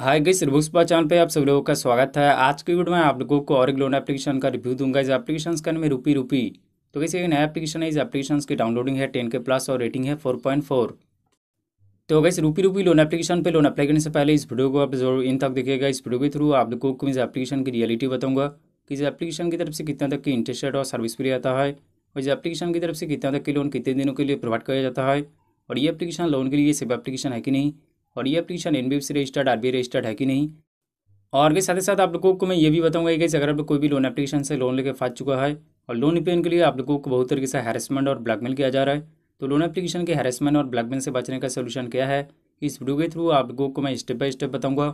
हाय गई पा चैनल पे आप सब लोगों का स्वागत है आज की वीडियो में आप लोगों को और एक लोन एप्लीकेशन का रिव्यू दूंगा इस एप्लीकेशन का नाम है रूपी रूपी तो कैसे एक नया एप्लीकेशन है इस एप्लीकेशन की डाउनलोडिंग है टेन के प्लस और रेटिंग है फोर पॉइंट फोर तो गई रूपी रूपी लोन एप्लीकेशन पे लोन अप्लाई करने से पहले इस वीडियो को आप जरूर इन तक देखिएगा इस वीडियो के थ्रू आप लोगों को इस एप्लीकेशन की रियलिटी बताऊंगा कि इस एप्लीकेशन की तरफ से कितना तक की इंटरेस्ट रेट और सर्विस फ्री आता है और इस एप्लीकेशन की तरफ से कितना तक की लोन कितने दिनों के लिए प्रोवाइड किया जाता है और ये एप्लीकेशन लोन के लिए सिर्फ एप्लीकेशन है कि नहीं और ये एप्लीकेशन एन से रजिस्टर्ड आर रजिस्टर्ड है कि नहीं और के साथ ही साथ आप लोगों को मैं ये भी बताऊंगा कि अगर आप लोग कोई भी लोन एप्लीकेशन से लोन लेके फाँच चुका है और लोन रिपेन के लिए आप लोगों को बहुत तरीके से हैरेसमेंट और ब्लैकमेल किया जा रहा है तो लोन एप्लीकेशन के हैरेसमेंट और ब्लैकमेल से बचने का सोल्यूशन क्या है इस वीडियो के थ्रू आप लोगों को मैं स्टेप बाय स्टेप बताऊंगा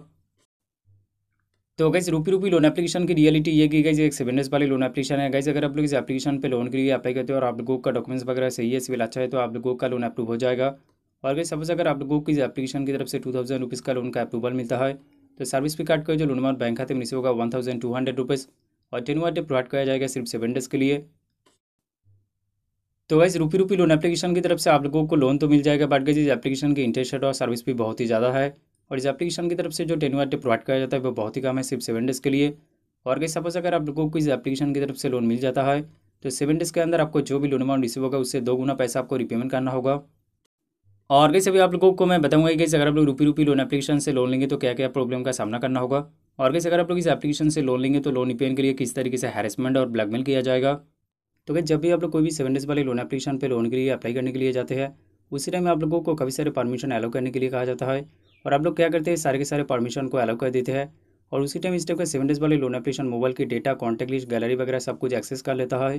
तो गैस रूपी रूपी लोन एप्लीकेशन की रियलिटी ये कि गई एक सेवन डेज वाली लोन एप्लीकेशन है गैस अगर आप लोग इस एप्लीकेशन पर लोन के लिए अप्लाई करते हो और आप लोगों का डॉक्यूमेंट्स वगैरह सही है सिविल अच्छा है तो आप लोगों का लोन अप्रूव हो जाएगा और गई सपोज अगर आप लोगों को किसी एप्लीकेशन की तरफ से टू थाउजेंड रुपीज़ का लोन का अप्रूवल मिलता है तो सर्विस फी कार्ड का जो लोन बैंक खाते में रिसीव होगा one thousand two hundred rupees और टेन डे प्रोवाइड किया जाएगा सिर्फ सेवन डेज के लिए तो वैसे रुपी रुपी लोन एप्लीकेशन की तरफ से आप लोगों को लोन तो मिल जाएगा बट गई इस एप्लीकेशन की इंटरेस्ट रेट और सर्विस भी बहुत ही ज़्यादा है और इस एप्लीकेशन की तरफ से जो टेन डे प्रोवाइड किया जाता है वो बहुत ही कम है सिर्फ सेवन डेज़ के लिए और गई सपोज अगर आप लोगों को इस एप्लीकेशन की तरफ से लोन मिल जाता है तो सेवन डेज़ के अंदर आपको जो भी लोन अमाउंट रिसीव होगा उससे दो गुना पैसा आपको रिपेमेंट करना होगा और कैसे अभी आप लोगों को मैं बताऊंगा कैसे अगर आप लोग रुपी रुपी लोन एप्लीकेशन से लोन लेंगे तो क्या क्या प्रॉब्लम का सामना करना होगा और कैसे अगर आप लोग इस एप्लीकेशन से लोन लेंगे तो लोन रिपेन के लिए किस तरीके से हैरेसमेंट और ब्लैकमेल किया जाएगा तो क्या जब भी आप लोग कोई भी सेवन डेज वाले लोन एप्लीकेशन पर लोन के लिए अप्लाई करने के लिए जाते हैं उसी टाइम आप लोगों को काफ़ी सारे परमिशन अलाउ करने के लिए कहा जाता है और आप लोग क्या करते हैं सारे के सारे परमिशन को अलाउ कर देते हैं और उसी टाइम इस टाइप का सेवन डेज वाले लोन एप्लीकेशन मोबाइल की डेटा कॉन्टैक्ट लिस्ट गैलरी वगैरह सब कुछ एक्सेस कर लेता है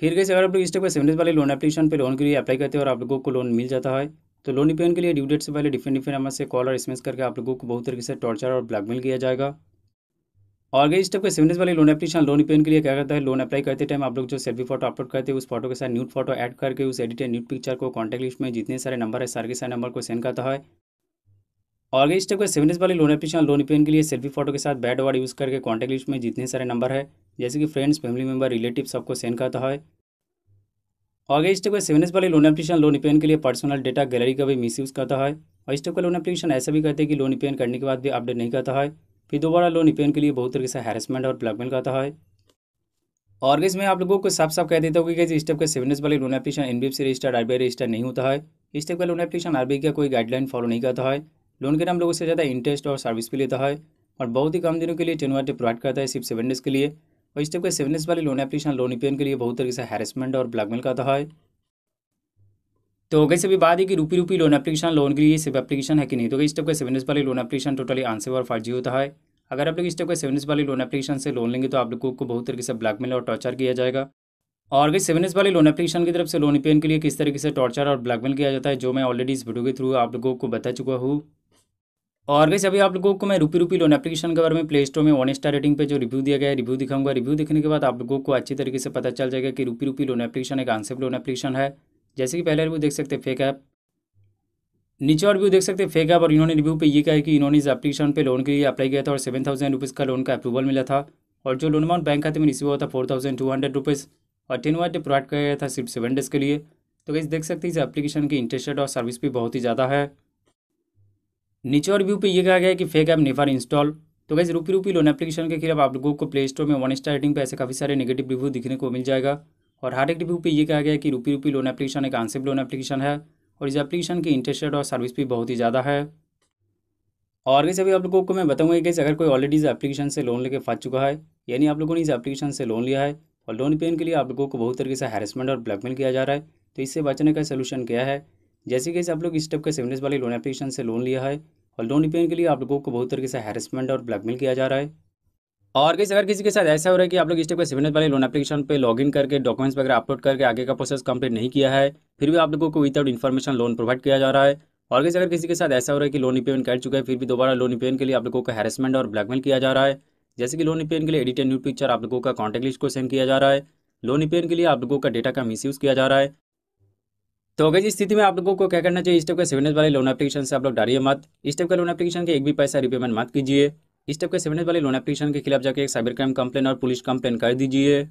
फिर कैसे अगर आप लोग स्टेप बाई सेवन वाले लोन एप्लीकेशन पे लोन के लिए अप्लाई करते हैं और आप लोगों को लोन मिल जाता है तो लोन रिपेन के लिए ड्यू डेट से पहले डिफरेंट डिफरेंट नंबर से कॉल और एसएमएस करके आप लोगों को बहुत तरीके से टॉर्चर और ब्लैकमेल किया जाएगा और गई स्टेप के सेवन वाले लोन एप्लीकेशन लोन रिपेन के लिए क्या करता है लोन अप्लाई करते टाइम आप लोग जो सेल्फी फोटो अपलोड करते हैं उस फोटो के साथ न्यूट फोटो ऐड करके उस एडिटेड न्यूट पिक्चर को कॉन्टैक्ट लिस्ट में जितने सारे नंबर है सारे सारे नंबर को सेंड करता है और गई स्टेप के सेवन वाले लोन एप्लीकेशन लोन रिपेन के लिए सेल्फी फोटो के साथ बैड वर्ड यूज़ करके कॉन्टैक्ट लिस्ट में जितने सारे नंबर है जैसे कि फ्रेंड्स फैमिली मेम्बर रिलेटिव सबको सेंड करता है आगे स्टेप सेवन एस वाले लोन एप्लीकेशन लोन रिपेयन के लिए पर्सनल डेटा गैलरी का भी मिस यूज़ करता है और स्टेप का लोन एप्लीकेशन ऐसा भी कहते हैं कि लोन रिपेयन करने के बाद भी अपडेट नहीं करता है फिर दोबारा लोन इपेन के लिए बहुत तरीके से हैरेसमेंट और ब्लैकमेल करता है और मैं आप लोगों को साफ साफ कह देता हूँ कि इस स्टेप का सेवन एस वाले loan application N B F C registered R B register नहीं होता है इस स्टेप का लोन एप्लीकेशन आर का कोई गाइडलाइन फॉलो नहीं करता है लोन के नाम लोगों से ज़्यादा इंटरेस्ट और सर्विस भी लेता है और बहुत ही कम दिनों के लिए टेन वाटे प्रोवाइड करता है सिर्फ सेवन डेज के लिए और इस टाइप का सेवनेस वाले लोन एप्लीकेशन लोन रिपेयन के लिए बहुत तरीके से हैरेसमेंट और ब्लैकमेल करता है तो गई भी बात है कि rupee rupee loan application loan के लिए सिर्फ एप्लीकेशन है कि नहीं तो इस टाइप का सेवनेस वाली लोन एप्लीकेशन टोटली आंसर और फर्जी होता है अगर आप लोग इस टाइप का सेवनेस वाले लोन एप्लीकेशन से लोन लेंगे तो आप लोगों को बहुत तरीके से ब्लैकमेल और टॉर्चर किया जाएगा और गई सेवनेस वाले लोन एप्लीकेशन की तरफ से लोन पेन के लिए किस तरीके से टॉर्चर और ब्लैकमेल किया जाता है जो मैं ऑलरेडी इस वीडियो के थ्रू आप लोगों को बता चुका हूँ और वैसे अभी आप लोगों को मैं रूपी रूपी लोन एप्लीकेशन के बारे में प्ले स्टोर में वन स्टार रेटिंग पे जो रिव्यू दिया गया है रिव्यू दिखाऊंगा रिव्यू देखने के बाद आप लोगों को अच्छी तरीके से पता चल जाएगा कि रूपी रूपी लोन एप्लीकेशन एक आंसर लोन एप्लीकेशन है जैसे कि पहले रिव्यू देख सकते फेक ऐप नीचे और रिव्यू देख सकते फेक ऐप और इन्होंने रिव्यू पर ये कहा कि इन्होंने इस एप्लीकेशन पर लोन के लिए अप्लाई किया था और सेवन थाउजेंड का लोन का अप्रूवल मिला था और जो लोन अमाउंट बैंक खाते में रिसीव हुआ था four thousand two hundred rupees और टेन वाइट प्रोवाइड किया गया था सिर्फ सेवन डेज़ के लिए तो वैसे देख सकते हैं इस एप्लीकेशन की इंटरेस्ट और सर्विस भी बहुत ही ज़्यादा है नीचे और व्यू पे ये कहा गया है कि फेक ऐप निफर इंस्टॉल तो कैसे रूपी रूपी लोन एप्लीकेशन के खिलाफ आप लोगों को प्ले स्टोर में वन स्टार रेटिंग पे ऐसे काफ़ी सारे नेगेटिव रिव्यू दिखने को मिल जाएगा और हर एक रिव्यू पे ये कहा गया है कि रूपी रूपी लोन एप्लीकेशन एक आंसिप लोन एप्लीकेशन है और इस एप्लीकेशन की इंटरेस्ट रेट और सर्विस भी बहुत ही ज़्यादा है और वैसे अभी आप लोगों को मैं बताऊँगा कैसे अगर कोई ऑलरेडी इस एप्लीकेशन से लोन लेके फंस चुका है यानी आप लोगों ने इस एप्लीकेशन से लोन लिया है और लोन पेन के लिए आप लोगों को बहुत तरीके से हैरेसमेंट और ब्लैकमेल किया जा रहा है तो इससे बचने का सोल्यूशन क्या है जैसे कि आप लोग इस टाइप के सेवनेस वाली लोन एप्लीकेशन से लोन लिया है और लोन रिपेयरिंग के लिए आप लोगों को बहुत तरीके से हैरेसमेंट और ब्लैकमेल किया जा रहा है और किसी अगर किसी के साथ ऐसा हो रहा है कि आप लोग स्टेप का सिविनेस वाले लोन एप्लीकेशन पे लॉगिन करके डॉक्यूमेंट्स वगैरह अपलोड करके आगे का प्रोसेस कंप्लीट नहीं किया है फिर भी आप लोगों को विदाउट इन्फॉर्मेशन लोन प्रोवाइड किया जा रहा है और किसी अगर किसी के साथ ऐसा हो रहा है कि लोन रिपेमेंट कर चुका है फिर भी दोबारा लोन रिपेमेंट के लिए आप लोगों को हैरेसमेंट और ब्लैकमेल किया जा रहा है जैसे कि लोन रिपेमेंट के लिए एडिटेड न्यू पिक्चर आप लोगों का कॉन्टैक्ट लिस्ट को सेंड किया जा रहा है लोन रिपेमेंट के लिए आप लोगों का डेटा का मिस किया जा रहा है तो अगर इस स्थिति में आप लोगों को क्या करना चाहिए इस टाइप का सेवन वाले लोन एप्लीकेशन से आप लोग डालिए मत इस टाइप का लोन एप्लीकेशन के एक भी पैसा रिपेमेंट मत कीजिए इस टाइप के सेवन वाले लोन एप्लीकेशन के खिलाफ जाके एक साइबर क्राइम कंप्लेन और पुलिस कंप्लेन कर दीजिए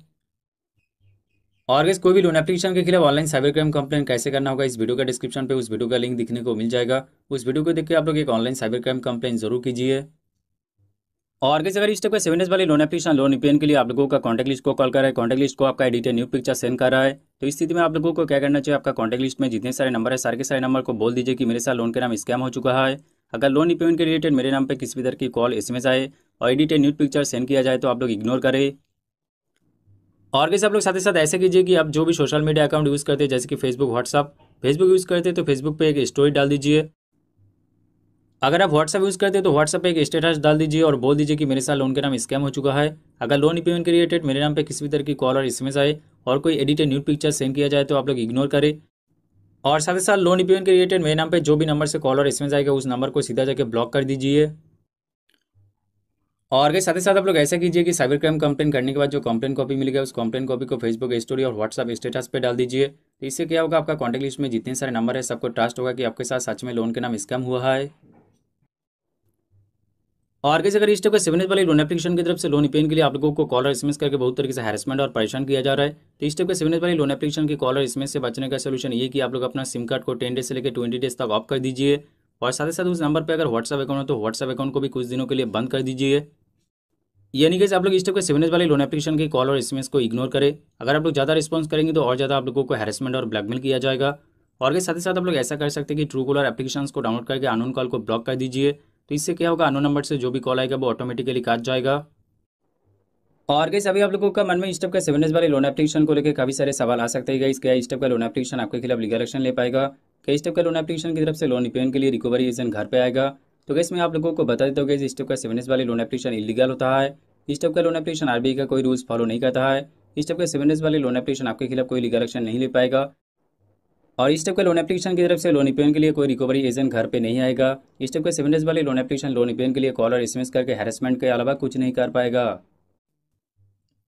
और अगर कोई भी लोन एप्लीकेशन के खिलाफ ऑनलाइन साइबर क्राइम कंप्लेन कैसे करना होगा इस वीडियो का डिस्क्रिप्शन पे उस वीडियो का लिंक दिखने को मिल जाएगा उस वीडियो को देखकर आप लोग एक ऑनलाइन साइबर क्राइम कंप्लेन जरूर कीजिए और कैसे अगर इस टाइप का सेवन डेज वाली लोन एप्लीकेशन लोन रिपेन के लिए आप लोगों का कॉन्टैक्ट लिस्ट को कॉल कर रहा है कॉन्टैक्ट लिस्ट को आपका एडिटर न्यू पिक्चर सेंड कर रहा है तो इस स्थिति में आप लोगों को क्या करना चाहिए आपका कॉन्टैक्ट लिस्ट में जितने सारे नंबर है सारे के सारे नंबर को बोल दीजिए कि मेरे साथ लोन के नाम स्कैम हो चुका है अगर लोन रिपेमेंट के रिलेटेड मेरे नाम पर किसी भी तरह की कॉल एस आए और एडिटेड न्यू पिक्चर सेंड किया जाए तो आप लोग इग्नोर करें और कैसे आप लोग साथ ही साथ ऐसे कीजिए कि आप जो भी सोशल मीडिया अकाउंट यूज़ करते हैं जैसे कि फेसबुक व्हाट्सअप फेसबुक यूज़ करते हैं तो फेसबुक पर एक स्टोरी डाल दीजिए अगर आप व्हाट्सअप यूज़ करते हैं तो व्हाट्सएप पे एक स्टेटस डाल दीजिए और बोल दीजिए कि मेरे साथ लोन के नाम स्कैम हो चुका है अगर लोन रिपेमेंट के रिलेटेड मेरे नाम पे किसी भी तरह की कॉल और एस आए और कोई एडिटेड न्यूड पिक्चर सेंड किया जाए तो आप लोग इग्नोर करें और साथ ही साथ लोन रिपेमेंट के रिलेटेड मेरे नाम पर जो भी नंबर से कॉल और एस आएगा उस नंबर को सीधा जाकर ब्लॉक कर दीजिए और के साथ ही साथ आप लोग ऐसा कीजिए कि साइबर क्राइम कंप्लेन करने के बाद जो कंप्लेन कॉपी मिल गया उस कंप्लेन कॉपी को फेसबुक स्टोरी और व्हाट्सअप स्टेटस पे डाल दीजिए तो इससे क्या होगा आपका कॉन्टैक्ट लिस्ट में जितने सारे नंबर है सबको ट्रस्ट होगा कि आपके साथ सच में लोन के नाम स्कैम हुआ है और कैसे अगर इस टाइप का सेवन एज वाले लोन एप्लीकेशन की तरफ से लोन पेन के लिए आप लोगों को कॉलर इसमें करके बहुत तरीके से हैरेसमेंट और परेशान किया जा रहा है तो इस टाइप का सेवन एज वाले लोन एप्लीकेशन की कॉल और से बचने का सोल्यूशन ये कि आप लोग अपना सिम कार्ड को टेन डेज से लेकर ट्वेंटी डेज तक ऑफ कर दीजिए और साथ ही साथ उस नंबर पर अगर व्हाट्सअप अकाउंट है तो व्हाट्सअप अकाउंट को भी कुछ दिनों के लिए बंद कर दीजिए यानी कि आप लोग इस टाइप के सेवन एज वाले लोन एप्लीकेशन की कॉल और इसमें को इग्नोर करें अगर आप लोग ज़्यादा रिस्पॉन्स करेंगे तो और ज़्यादा आप लोगों को हैरेसमेंट और ब्लैकमेल किया जाएगा और के साथ ही साथ आप लोग ऐसा कर सकते हैं कि ट्रू कॉलर एप्लीकेशन को डाउनलोड करके अनोन कॉल को ब्लॉक कर दीजिए तो इससे क्या होगा अनो नंबर से जो भी कॉल आएगा वो ऑटोमेटिकली काट जाएगा और गई अभी आप लोगों का मन में स्टेप का सेवन वाले लोन एप्लीकेशन को लेकर काफी सारे सवाल आ सकते हैं क्या स्टेप का लोन एप्लीकेशन आपके खिलाफ लीगल एक्शन ले पाएगा कई स्टेप का लोन एप्लीकेशन की तरफ से लोन रिपेयर के लिए रिकवरी एजेंट घर पर आएगा तो गैस मैं आप लोगों को बता देता हूँ गई स्टेप का सेवन वाले लोन एप्लीकेशन इलीगल होता है इस का लोन एप्लीकेशन आरबीआई का कोई रूल्स फॉलो नहीं करता है इस का सेवन वाले लोन एप्लीकेशन आपके खिलाफ कोई लीगल एक्शन नहीं ले पाएगा और इस टाइप का लोन एप्लीकेशन की तरफ से लोन रिपेयन के लिए कोई रिकवरी एजेंट घर पे नहीं आएगा इस टाइप के सेवन डेज वाले लोन एप्लीकेशन लोन रिपेयन के लिए कॉल और एसएमएस करके हैरेसमेंट के अलावा कुछ नहीं कर पाएगा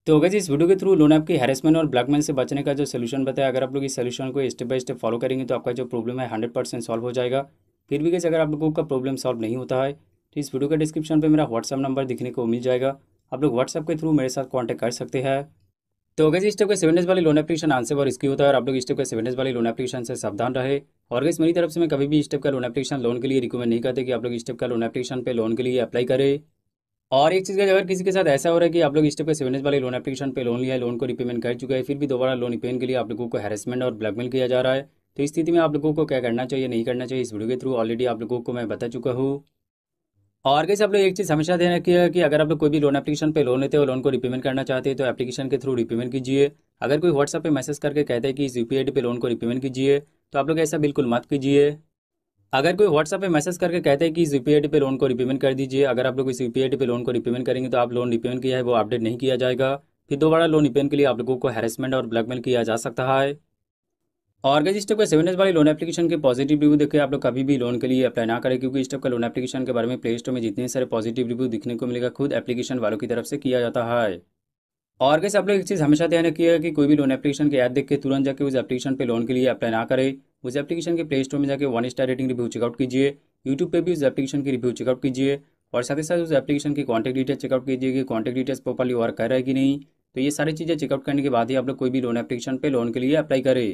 तो अगर इस वीडियो के थ्रू लोन ऐप की हैरेसमेंट और ब्लैकमेल से बचने का जो सोल्यूशन बताया अगर आप लोग इस सोल्यूशन को स्टेप बाय स्टेप फॉलो करेंगे तो आपका जो प्रॉब्लम है हंड्रेड परसेंट सॉल्व हो जाएगा फिर भी कैसे अगर आप लोगों का प्रॉब्लम सॉल्व नहीं होता है तो इस वीडियो के डिस्क्रिप्शन पर मेरा व्हाट्सअप नंबर दिखने को मिल जाएगा आप लोग व्हाट्सअप के थ्रू मेरे साथ कॉन्टैक्ट कर सकते हैं तो अगर इस टाइप के सेवन डेज वाली लोन एप्लीकेशन आंसर और इसकी होता है और आप लोग इस टाइप के सेवन डेज वाली लोन एप्लीकेशन से सावधान रहे और अगर मेरी तरफ से मैं कभी भी इस टाइप का लोन एप्लीकेशन लोन के लिए रिकमेंड नहीं करते कि आप लोग इस टाइप का लोन एप्लीकेशन पे लोन के लिए अप्लाई करें और एक चीज़ का अगर किसी के साथ ऐसा हो रहा है कि आप लोग इस टाइप के सेवन डेज वाले लोन एप्लीकेशन पर लोन लिया है लोन को रिपेमेंट कर चुका है फिर भी दोबारा लोन रिपेमेंट के लिए आप लोगों को हैरेसमेंट और ब्लैकमेल किया जा रहा है तो इस स्थिति में आप लोगों को क्या करना चाहिए नहीं करना चाहिए इस वीडियो के थ्रू ऑलरेडी आप लोगों को मैं बता चुका हूँ और कैसे आप लोग एक चीज़ हमेशा ध्यान रखिए कि अगर आप लोग कोई भी लोन एप्लीकेशन पे लोन लेते हो लोन को रिपेमेंट करना चाहते हैं तो एप्लीकेशन के थ्रू रिपेमेंट कीजिए अगर कोई व्हाट्सअप पे मैसेज करके कहते हैं कि इस यू पी पे लोन को रिपेमेंट कीजिए तो आप लोग ऐसा बिल्कुल मत कीजिए अगर कोई व्हाट्सअप पे मैसेज करके कहते हैं कि इस यू पी लोन को रिपेमेंट कर दीजिए अगर आप लोग इस यू पे लोन को रिपेमेंट करेंगे तो आप लोन रिपेमेंट किया है वो अपडेट नहीं किया जाएगा फिर दोबारा लोन रिपेमेंट के लिए आप लोगों को हेरेसमेंट और ब्लैकमेल किया जा सकता है ऑर्गेज स्टेप के सेवन वाली लोन एप्लीकेशन के पॉजिटिव रिव्यू देखिए आप लोग कभी भी लोन के लिए अप्लाई ना करें क्योंकि इस स्टेप का लोन एप्लीकेशन के बारे में प्ले स्टोर में जितने सारे पॉजिटिव रिव्यू दिखने को मिलेगा खुद एप्लीकेशन वालों की तरफ से किया जाता है और कैसे आप लोग एक चीज़ हमेशा ध्यान रखिए कि कोई भी लोन एप्लीकेशन के ऐप देख के तुरंत जाकर उस एप्लीकेशन पर लोन के लिए अप्लाई ना करें उस एप्लीकेशन के प्ले स्टोर में जाकर one star rating review check out कीजिए यूट्यूब पर भी उस एप्लीकेशन की रिव्यू चेकआउट कीजिए और साथ ही साथ उस एप्लीकेशन की कॉन्टैक्ट डिटेल्स चेकआउट कीजिए कि कॉन्टैक्ट डिटेल्स प्रॉपरली वर्क कर रहा है कि नहीं तो ये सारी चीज़ें चेकआउट करने के बाद ही आप लोग कोई भी लोन एप्लीकेशन पर लोन के लिए अप्लाई करें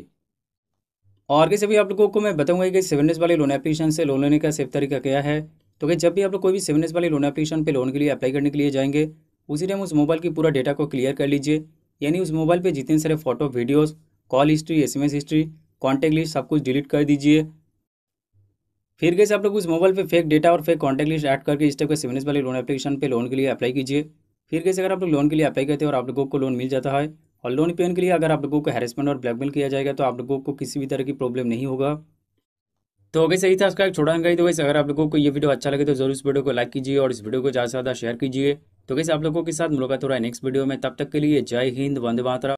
और कैसे भी आप लोगों को मैं बताऊंगा कि सेवन एस वाले लोन एप्लीकेशन से लोन लेने का सेफ तरीका क्या है तो कि जब भी आप लोग कोई भी सेवन एस वाले लोन एप्लीकेशन पे लोन के लिए अप्लाई करने के लिए जाएंगे उसी टाइम उस मोबाइल की पूरा डेटा को क्लियर कर लीजिए यानी उस मोबाइल पर जितने सारे photo videos call history S history contact list सब कुछ डिलीट कर दीजिए फिर कैसे आप लोग उस मोबाइल पर फेक डेटा और फेक कॉन्टैक्ट लिस्ट एड करके इस टाइप के सेवन वाले लोन एप्लीकेशन पर लोन के लिए अप्लाई कीजिए फिर कैसे अगर आप लोग लोन के लिए अप्लाई करते हैं और आप लोगों को लोन मिल जाता है और लोन पेन के लिए अगर आप लोगों को हेरसमेंट और ब्लैकमेल किया जाएगा तो आप लोगों को किसी भी तरह की प्रॉब्लम नहीं होगा तो अगर सही था उसका एक छोटा अंगाई तो वैसे अगर आप लोगों को ये वीडियो अच्छा लगे तो जरूर इस वीडियो को लाइक कीजिए और इस वीडियो को ज़्यादा से ज़्यादा शेयर कीजिए तो कैसे आप लोगों के साथ मुलाकात हो रहा है नेक्स्ट वीडियो में तब तक के लिए जय हिंद वंदे मातरा